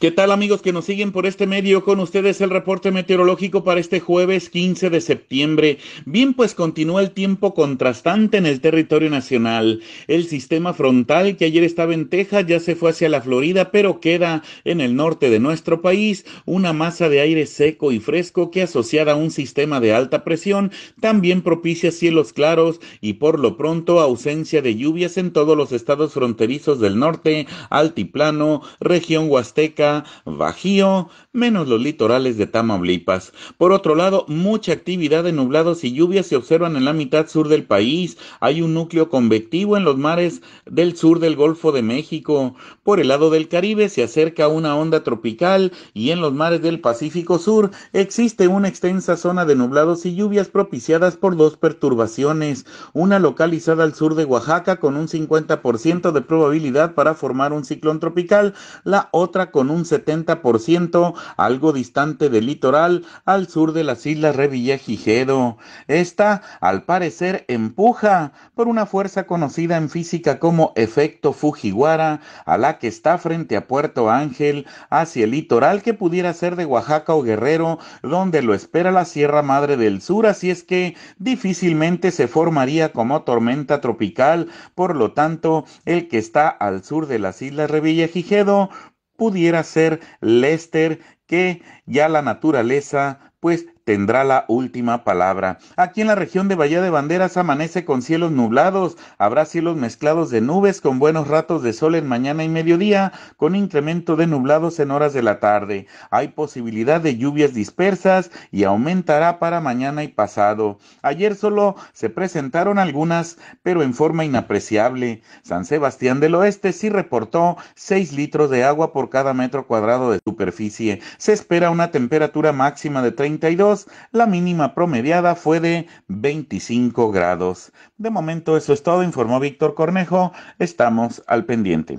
¿Qué tal amigos que nos siguen por este medio? Con ustedes el reporte meteorológico para este jueves 15 de septiembre. Bien, pues continúa el tiempo contrastante en el territorio nacional. El sistema frontal que ayer estaba en Texas ya se fue hacia la Florida, pero queda en el norte de nuestro país una masa de aire seco y fresco que asociada a un sistema de alta presión también propicia cielos claros y por lo pronto ausencia de lluvias en todos los estados fronterizos del norte, altiplano, región huasteca, Bajío, menos los litorales de Tamaulipas. Por otro lado, mucha actividad de nublados y lluvias se observan en la mitad sur del país. Hay un núcleo convectivo en los mares del sur del Golfo de México. Por el lado del Caribe se acerca una onda tropical y en los mares del Pacífico Sur existe una extensa zona de nublados y lluvias propiciadas por dos perturbaciones, una localizada al sur de Oaxaca con un 50% de probabilidad para formar un ciclón tropical, la otra con un un 70%, algo distante del litoral, al sur de las islas Revillagigedo. Esta, al parecer, empuja por una fuerza conocida en física como efecto Fujiwara, a la que está frente a Puerto Ángel, hacia el litoral que pudiera ser de Oaxaca o Guerrero, donde lo espera la Sierra Madre del Sur, así es que difícilmente se formaría como tormenta tropical, por lo tanto, el que está al sur de las islas Revillagigedo pudiera ser Lester, que ya la naturaleza pues tendrá la última palabra. Aquí en la región de Bahía de Banderas amanece con cielos nublados, habrá cielos mezclados de nubes con buenos ratos de sol en mañana y mediodía, con incremento de nublados en horas de la tarde. Hay posibilidad de lluvias dispersas y aumentará para mañana y pasado. Ayer solo se presentaron algunas, pero en forma inapreciable. San Sebastián del Oeste sí reportó 6 litros de agua por cada metro cuadrado de superficie. Se espera una temperatura máxima de 30 la mínima promediada fue de 25 grados. De momento eso es todo, informó Víctor Cornejo, estamos al pendiente.